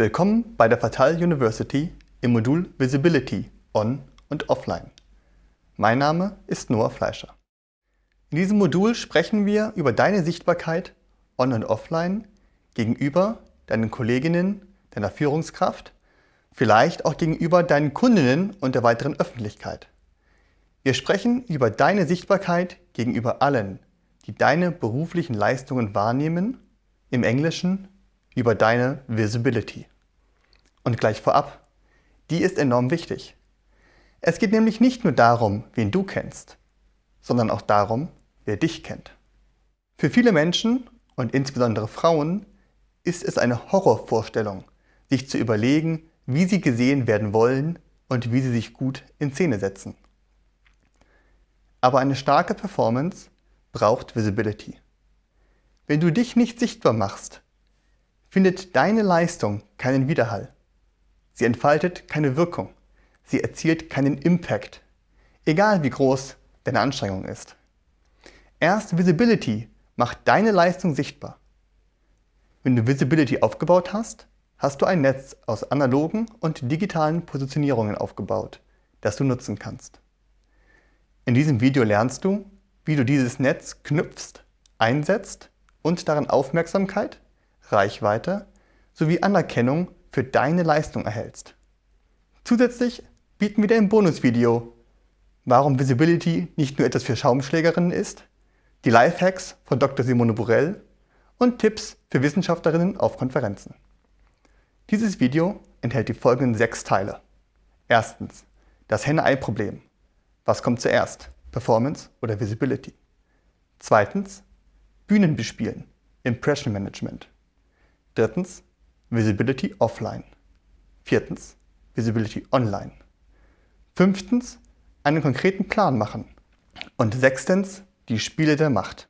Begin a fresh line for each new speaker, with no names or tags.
Willkommen bei der Fatal University im Modul Visibility On und Offline. Mein Name ist Noah Fleischer. In diesem Modul sprechen wir über deine Sichtbarkeit on und offline gegenüber deinen Kolleginnen, deiner Führungskraft, vielleicht auch gegenüber deinen Kundinnen und der weiteren Öffentlichkeit. Wir sprechen über deine Sichtbarkeit gegenüber allen, die deine beruflichen Leistungen wahrnehmen, im Englischen über deine Visibility. Und gleich vorab, die ist enorm wichtig. Es geht nämlich nicht nur darum, wen du kennst, sondern auch darum, wer dich kennt. Für viele Menschen und insbesondere Frauen ist es eine Horrorvorstellung, sich zu überlegen, wie sie gesehen werden wollen und wie sie sich gut in Szene setzen. Aber eine starke Performance braucht Visibility. Wenn du dich nicht sichtbar machst, findet deine Leistung keinen Widerhall. Sie entfaltet keine Wirkung. Sie erzielt keinen Impact. Egal wie groß deine Anstrengung ist. Erst Visibility macht deine Leistung sichtbar. Wenn du Visibility aufgebaut hast, hast du ein Netz aus analogen und digitalen Positionierungen aufgebaut, das du nutzen kannst. In diesem Video lernst du, wie du dieses Netz knüpfst, einsetzt und daran Aufmerksamkeit Reichweite sowie Anerkennung für deine Leistung erhältst. Zusätzlich bieten wir dir ein Bonusvideo, warum Visibility nicht nur etwas für Schaumschlägerinnen ist, die Lifehacks von Dr. Simone Borell und Tipps für Wissenschaftlerinnen auf Konferenzen. Dieses Video enthält die folgenden sechs Teile. Erstens, das Henne-Ei-Problem. Was kommt zuerst, Performance oder Visibility? Zweitens, Bühnen bespielen, Impression Management. Drittens, Visibility offline. Viertens, Visibility online. Fünftens, einen konkreten Plan machen. Und sechstens, die Spiele der Macht.